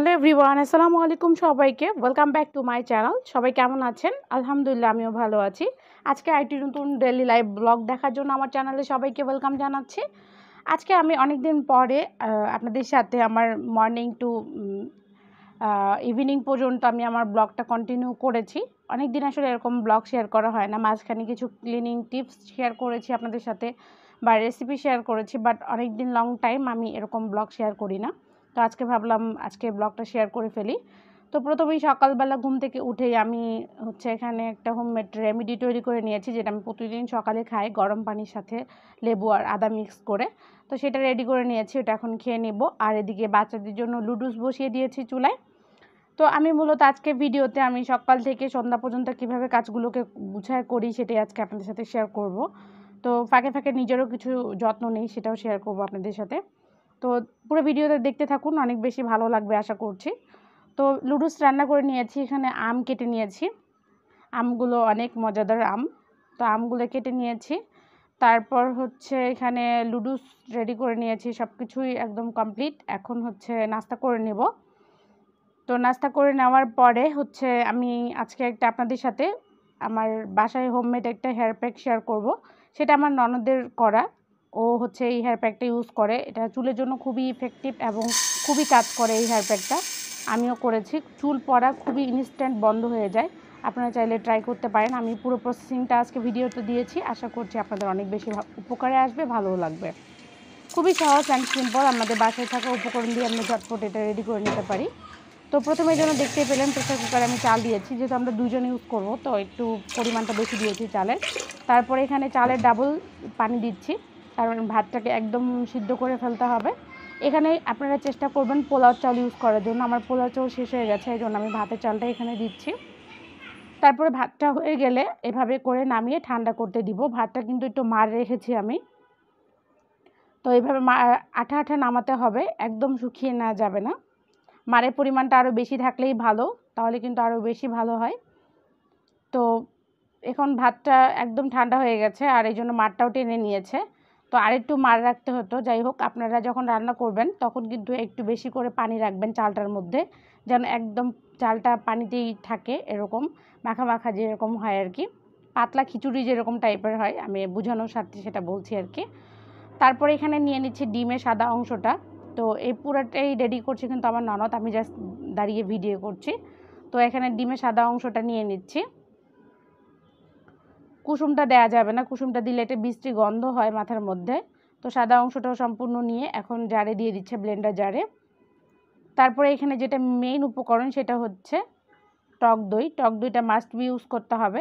hello everyone আসসালামু আলাইকুম সবাইকে welcome back to my channel সবাই কেমন আছেন আলহামদুলিল্লাহ আমিও ভালো আছি আজকে আরেকটি নতুন ডেলি লাইভ ব্লগ দেখার জন্য আমার চ্যানেলে সবাইকে ওয়েলকাম জানাচ্ছি আজকে আমি অনেক দিন পরে আপনাদের সাথে আমার মর্নিং টু ইভিনিং পর্যন্ত আমি আমার ব্লগটা কন্টিনিউ করেছি অনেক দিন আসলে এরকম ব্লগ শেয়ার করা হয় না মাঝখানে কিছু ক্লিনিং টিপস শেয়ার করেছি আপনাদের সাথে বা রেসিপি শেয়ার করেছি বাট অনেক দিন লং টাইম আমি এরকম ব্লগ শেয়ার করি না তো আজকে ভাবলাম আজকে ব্লগটা শেয়ার করে ফেলি তো প্রথমেই সকালবেলা ঘুম থেকে উঠেই আমি হচ্ছে এখানে একটা হোমমেড রেমেডি তৈরি করে নিয়েছি যেটা আমি প্রতিদিন সকালে খাই গরম পানির সাথে লেবু আর আদা মিক্স করে তো সেটা রেডি করে নিয়েছি ওটা এখন খেয়ে নেব আর এদিকে বাচ্চাদের জন্য লুডুস বসিয়ে দিয়েছি চুলায় তো আমি মূলত আজকে ভিডিওতে আমি সকাল থেকে সন্ধ্যা পর্যন্ত কিভাবে কাজগুলোকে বুঝায় করি সেটাই আজকে আপনাদের সাথে শেয়ার করব তো ফাঁকে ফাঁকে নিজেরও কিছু যত্ন নেই সেটাও শেয়ার করব আপনাদের সাথে তো পুরো ভিডিওটা দেখতে থাকুন অনেক বেশি ভালো লাগবে আশা করছি তো লুডুস রান্না করে নিয়েছি এখানে আম কেটে নিয়েছি আমগুলো অনেক মজাদার আম তো আমগুলো কেটে নিয়েছি তারপর হচ্ছে এখানে লুডুস রেডি করে নিয়েছি সব কিছুই একদম কমপ্লিট এখন হচ্ছে নাস্তা করে নেব তো নাস্তা করে নেওয়ার পরে হচ্ছে আমি আজকে একটা আপনাদের সাথে আমার বাসায় হোমমেড একটা হেয়ার প্যাক শেয়ার করব সেটা আমার ননদের করা ও হচ্ছে এই হেয়ার প্যাকটা ইউজ করে এটা চুলের জন্য খুবই ইফেক্টিভ এবং খুবই কাজ করে এই হেয়ার প্যাকটা আমিও করেছি চুল পড়া খুবই ইনস্ট্যান্ট বন্ধ হয়ে যায় আপনারা চাইলে ট্রাই করতে পারেন আমি পুরো প্রসেসিংটা আজকে ভিডিওতে দিয়েছি আশা করছি আপনাদের অনেক বেশি উপকারে আসবে ভালোও লাগবে খুবই সহজ অ্যান্ড সিম্পল আমাদের বাসায় থাকা উপকরণ দিয়ে আমরা ঝটপট এটা রেডি করে নিতে পারি তো প্রথমে যেন দেখতে পেলেন প্রেসার কুকারে আমি চাল দিয়েছি যেহেতু আমরা দুজন ইউজ করবো তো একটু পরিমাণটা বেশি দিয়েছি চালের তারপরে এখানে চালের ডাবল পানি দিচ্ছি কারণ ভাতটাকে একদম সিদ্ধ করে ফেলতে হবে এখানে আপনারা চেষ্টা করবেন পোলাও চাল ইউজ করার জন্য আমার পোলাও চাল শেষ হয়ে গেছে এই জন্য আমি ভাতের চালটা এখানে দিচ্ছি তারপরে ভাতটা হয়ে গেলে এভাবে করে নামিয়ে ঠান্ডা করতে দিব ভাতটা কিন্তু একটু মার রেখেছি আমি তো এইভাবে আঠা আঠা নামাতে হবে একদম শুকিয়ে না যাবে না মারের পরিমাণটা আরও বেশি থাকলেই ভালো তাহলে কিন্তু আরও বেশি ভালো হয় তো এখন ভাতটা একদম ঠান্ডা হয়ে গেছে আর এই জন্য মারটাও টেনে নিয়েছে তো আরেকটু মার রাখতে হতো যাই হোক আপনারা যখন রান্না করবেন তখন কিন্তু একটু বেশি করে পানি রাখবেন চালটার মধ্যে যেন একদম চালটা পানিতেই থাকে এরকম মাখা মাখা যেরকম হয় আর কি পাতলা খিচুড়ি যেরকম টাইপের হয় আমি বোঝানোর স্বার্থে সেটা বলছি আর কি তারপরে এখানে নিয়ে নিচ্ছি ডিমের সাদা অংশটা তো এই পুরোটাই রেডি করছি কিন্তু আমার ননদ আমি জাস্ট দাঁড়িয়ে ভিডিও করছি তো এখানে ডিমের সাদা অংশটা নিয়ে নিচ্ছি কুসুমটা দেয়া যাবে না কুসুমটা দিলে এটা বৃষ্টি গন্ধ হয় মাথার মধ্যে তো সাদা অংশটাও সম্পূর্ণ নিয়ে এখন জারে দিয়ে দিচ্ছে ব্লেন্ডার জারে তারপরে এখানে যেটা মেইন উপকরণ সেটা হচ্ছে টক দই টক দইটা মাস্ট বি ইউজ করতে হবে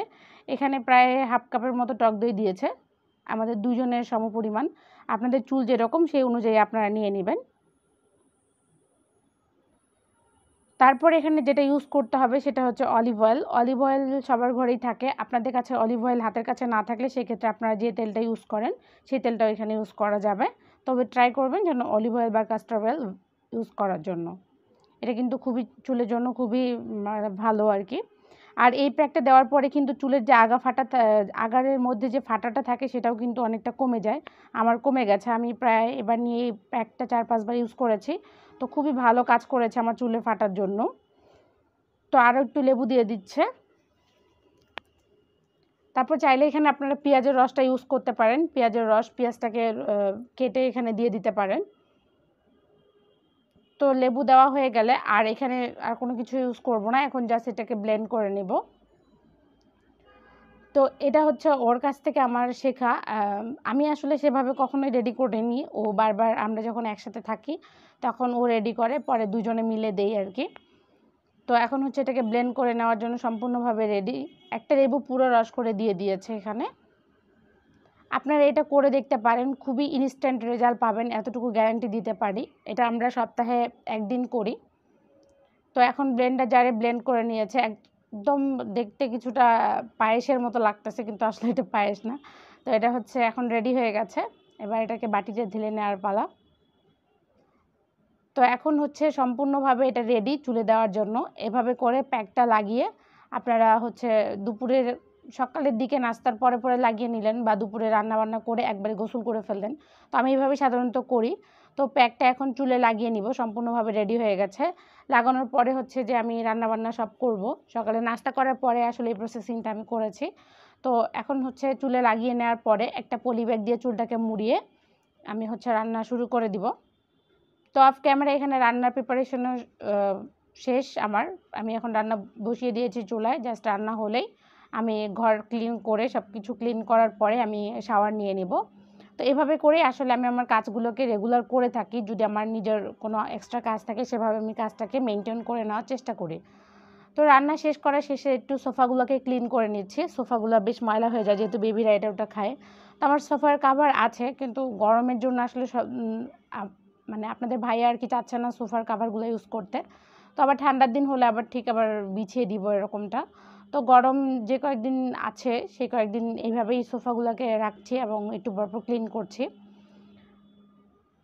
এখানে প্রায় হাফ কাপের মতো টক দই দিয়েছে আমাদের দুজনের সমপরিমাণ আপনাদের চুল যেরকম সেই অনুযায়ী আপনারা নিয়ে নেবেন তারপর এখানে যেটা ইউজ করতে হবে সেটা হচ্ছে অলিভ অয়েল অলিভ অয়েল সবার ঘরেই থাকে আপনাদের কাছে অলিভ অয়েল হাতের কাছে না থাকলে সেক্ষেত্রে আপনারা যে তেলটা ইউজ করেন সেই তেলটা এখানে ইউজ করা যাবে তবে ট্রাই করবেন যেন অলিভ অয়েল বা কাস্টার অয়েল ইউজ করার জন্য এটা কিন্তু খুবই চুলের জন্য খুবই মানে ভালো আর কি আর এই প্যাকটা দেওয়ার পরে কিন্তু চুলের যে আগা ফাটা আগারের মধ্যে যে ফাটাটা থাকে সেটাও কিন্তু অনেকটা কমে যায় আমার কমে গেছে আমি প্রায় এবার নিয়ে এই প্যাকটা চার পাঁচবার ইউজ করেছি তো খুবই ভালো কাজ করেছে আমার চুলে ফাটার জন্য তো আরও একটু লেবু দিয়ে দিচ্ছে তারপর চাইলে এখানে আপনারা পেঁয়াজের রসটা ইউজ করতে পারেন পেঁয়াজের রস পেঁয়াজটাকে কেটে এখানে দিয়ে দিতে পারেন তো লেবু দেওয়া হয়ে গেলে আর এখানে আর কোনো কিছু ইউজ করব না এখন জাস্ট এটাকে ব্লেন্ড করে নেব তো এটা হচ্ছে ওর কাছ থেকে আমার শেখা আমি আসলে সেভাবে কখনোই রেডি করিনি ও বারবার আমরা যখন একসাথে থাকি তখন ও রেডি করে পরে দুজনে মিলে দেই আর কি তো এখন হচ্ছে এটাকে ব্লেন্ড করে নেওয়ার জন্য সম্পূর্ণভাবে রেডি একটা লেবু পুরো রস করে দিয়ে দিয়েছে এখানে আপনারা এটা করে দেখতে পারেন খুবই ইনস্ট্যান্ট রেজাল্ট পাবেন এতটুকু গ্যারান্টি দিতে পারি এটা আমরা সপ্তাহে একদিন করি তো এখন ব্লেন্ডার জারে ব্লেন্ড করে নিয়েছে একদম দেখতে কিছুটা পায়েসের মতো লাগতেছে কিন্তু আসলে এটা পায়েস না তো এটা হচ্ছে এখন রেডি হয়ে গেছে এবার এটাকে বাটিতে ঢেলে নেওয়ার পালা তো এখন হচ্ছে সম্পূর্ণভাবে এটা রেডি চুলে দেওয়ার জন্য এভাবে করে প্যাকটা লাগিয়ে আপনারা হচ্ছে দুপুরের সকালের দিকে নাস্তার পরে পরে লাগিয়ে নিলেন বা দুপুরে রান্না বান্না করে একবারে গোসল করে ফেললেন তো আমি এইভাবে সাধারণত করি তো প্যাকটা এখন চুলে লাগিয়ে নিব সম্পূর্ণভাবে রেডি হয়ে গেছে লাগানোর পরে হচ্ছে যে আমি রান্নাবান্না সব করব সকালে নাস্তা করার পরে আসলে এই প্রসেসিংটা আমি করেছি তো এখন হচ্ছে চুলে লাগিয়ে নেওয়ার পরে একটা পলি ব্যাগ দিয়ে চুলটাকে মুড়িয়ে আমি হচ্ছে রান্না শুরু করে দিব তো অফ ক্যামেরা এখানে রান্নার প্রিপারেশনও শেষ আমার আমি এখন রান্না বসিয়ে দিয়েছি চুলায় জাস্ট রান্না হলেই আমি ঘর ক্লিন করে সব কিছু ক্লিন করার পরে আমি শাওয়ার নিয়ে নেব তো এভাবে করে আসলে আমি আমার কাজগুলোকে রেগুলার করে থাকি যদি আমার নিজের কোনো এক্সট্রা কাজ থাকে সেভাবে আমি কাজটাকে মেনটেন করে নেওয়ার চেষ্টা করি তো রান্না শেষ করার শেষে একটু সোফাগুলোকে ক্লিন করে নিচ্ছি সোফাগুলো বেশ ময়লা হয়ে যায় যেহেতু বেবিরা এটা ওটা খায় তো আমার সোফার কাভার আছে কিন্তু গরমের জন্য আসলে সব মানে আপনাদের ভাই আর কি চাচ্ছে না সোফার কাভারগুলো ইউজ করতে তো আবার ঠান্ডার দিন হলে আবার ঠিক আবার বিছিয়ে দিব এরকমটা তো গরম যে কয়েকদিন আছে সেই কয়েকদিন এইভাবেই সোফাগুলোকে রাখছি এবং একটু বরফ ক্লিন করছি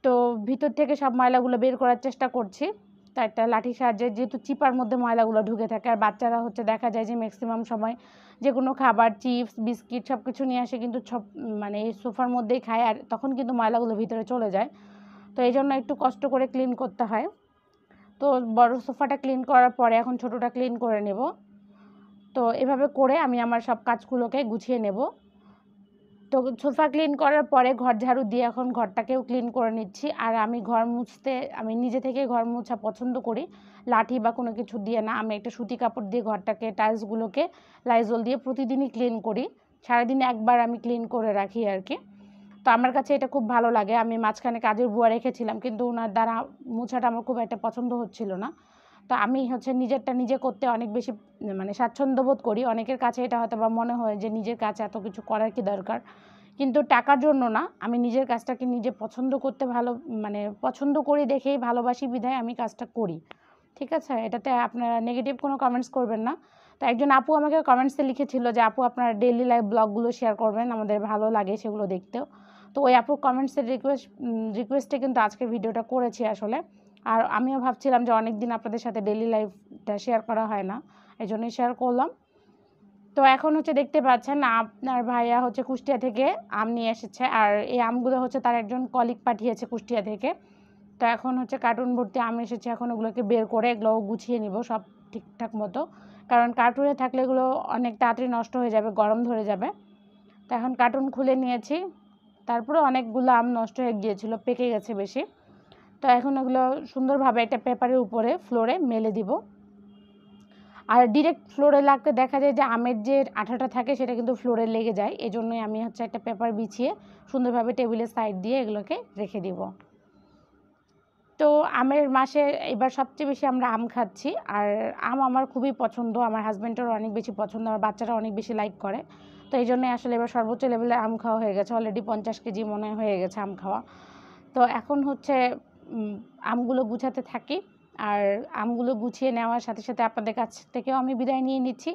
তো ভিতর থেকে সব ময়লাগুলো বের করার চেষ্টা করছি তা একটা লাঠির সাহায্যে যেহেতু চিপার মধ্যে ময়লাগুলো ঢুকে থাকে আর বাচ্চারা হচ্ছে দেখা যায় যে ম্যাক্সিমাম সময় যে কোনো খাবার চিপস বিস্কিট সব কিছু নিয়ে আসে কিন্তু সব মানে এই সোফার মধ্যেই খায় আর তখন কিন্তু ময়লাগুলো ভিতরে চলে যায় তো এই জন্য একটু কষ্ট করে ক্লিন করতে হয় তো বড় সোফাটা ক্লিন করার পরে এখন ছোটোটা ক্লিন করে নেব তো এভাবে করে আমি আমার সব কাজগুলোকে গুছিয়ে নেব তো সোফা ক্লিন করার পরে ঘর ঝাড়ু দিয়ে এখন ঘরটাকেও ক্লিন করে নিচ্ছি আর আমি ঘর মুছতে আমি নিজে থেকে ঘর মুছা পছন্দ করি লাঠি বা কোনো কিছু দিয়ে না আমি একটা সুতি কাপড় দিয়ে ঘরটাকে টাইলসগুলোকে লাইজল দিয়ে প্রতিদিনই ক্লিন করি সারাদিনে একবার আমি ক্লিন করে রাখি আর কি তো আমার কাছে এটা খুব ভালো লাগে আমি মাঝখানে কাজের বুয়া রেখেছিলাম কিন্তু ওনার দ্বারা মোছাটা আমার খুব একটা পছন্দ হচ্ছিল না তো আমি হচ্ছে নিজেরটা নিজে করতে অনেক বেশি মানে স্বাচ্ছন্দ্য বোধ করি অনেকের কাছে এটা হয়তো বা মনে হয় যে নিজের কাছে এত কিছু করার কি দরকার কিন্তু টাকার জন্য না আমি নিজের কাজটাকে নিজে পছন্দ করতে ভালো মানে পছন্দ করি দেখেই ভালোবাসি বিধায় আমি কাজটা করি ঠিক আছে এটাতে আপনারা নেগেটিভ কোনো কমেন্টস করবেন না তো একজন আপু আমাকে কমেন্টসে লিখেছিল যে আপু আপনার ডেইলি লাইফ ব্লগগুলো শেয়ার করবেন আমাদের ভালো লাগে সেগুলো দেখতেও তো ওই আপুর কমেন্টসের রিকোয়েস্ট রিকোয়েস্টে কিন্তু আজকের ভিডিওটা করেছি আসলে আর আমিও ভাবছিলাম যে অনেক দিন আপনাদের সাথে ডেলি লাইফটা শেয়ার করা হয় না এই জন্যই শেয়ার করলাম তো এখন হচ্ছে দেখতে পাচ্ছেন আপনার ভাইয়া হচ্ছে কুষ্টিয়া থেকে আম নিয়ে এসেছে আর এই আমগুলো হচ্ছে তার একজন কলিক পাঠিয়েছে কুষ্টিয়া থেকে তো এখন হচ্ছে কার্টুন ভর্তি আম এসেছে এখন ওগুলোকে বের করে এগুলো গুছিয়ে নিব সব ঠিকঠাক মতো কারণ কার্টুনে থাকলে এগুলো অনেক তাড়াতাড়ি নষ্ট হয়ে যাবে গরম ধরে যাবে তো এখন কার্টুন খুলে নিয়েছি তারপরে অনেকগুলো আম নষ্ট হয়ে গিয়েছিলো পেকে গেছে বেশি তো এখন ওগুলো সুন্দরভাবে একটা পেপারের উপরে ফ্লোরে মেলে দিব আর ডিরেক্ট ফ্লোরে লাগতে দেখা যায় যে আমের যে আঠাটা থাকে সেটা কিন্তু ফ্লোরে লেগে যায় এই জন্যই আমি হচ্ছে একটা পেপার বিছিয়ে সুন্দরভাবে টেবিলের সাইড দিয়ে এগুলোকে রেখে দিব তো আমের মাসে এবার সবচেয়ে বেশি আমরা আম খাচ্ছি আর আম আমার খুবই পছন্দ আমার হাজব্যান্ডেরও অনেক বেশি পছন্দ আমার বাচ্চারা অনেক বেশি লাইক করে তো এই জন্যই আসলে এবার সর্বোচ্চ লেভেলে আম খাওয়া হয়ে গেছে অলরেডি পঞ্চাশ কেজি মনে হয়ে গেছে আম খাওয়া তো এখন হচ্ছে আমগুলো গুছাতে থাকি আর আমগুলো গুছিয়ে নেওয়ার সাথে সাথে আপনাদের কাছ থেকেও আমি বিদায় নিয়ে নিচ্ছি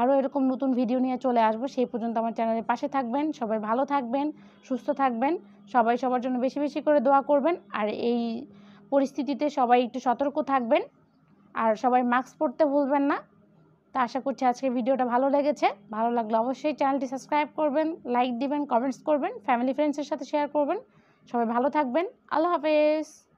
আরও এরকম নতুন ভিডিও নিয়ে চলে আসবো সেই পর্যন্ত আমার চ্যানেলের পাশে থাকবেন সবাই ভালো থাকবেন সুস্থ থাকবেন সবাই সবার জন্য বেশি বেশি করে দোয়া করবেন আর এই পরিস্থিতিতে সবাই একটু সতর্ক থাকবেন আর সবাই মাস্ক পরতে ভুলবেন না তো আশা করছি আজকের ভিডিওটা ভালো লেগেছে ভালো লাগলে অবশ্যই চ্যানেলটি সাবস্ক্রাইব করবেন লাইক দিবেন কমেন্টস করবেন ফ্যামিলি ফ্রেন্ডসের সাথে শেয়ার করবেন সবাই ভালো থাকবেন আল্লাহ হাফেজ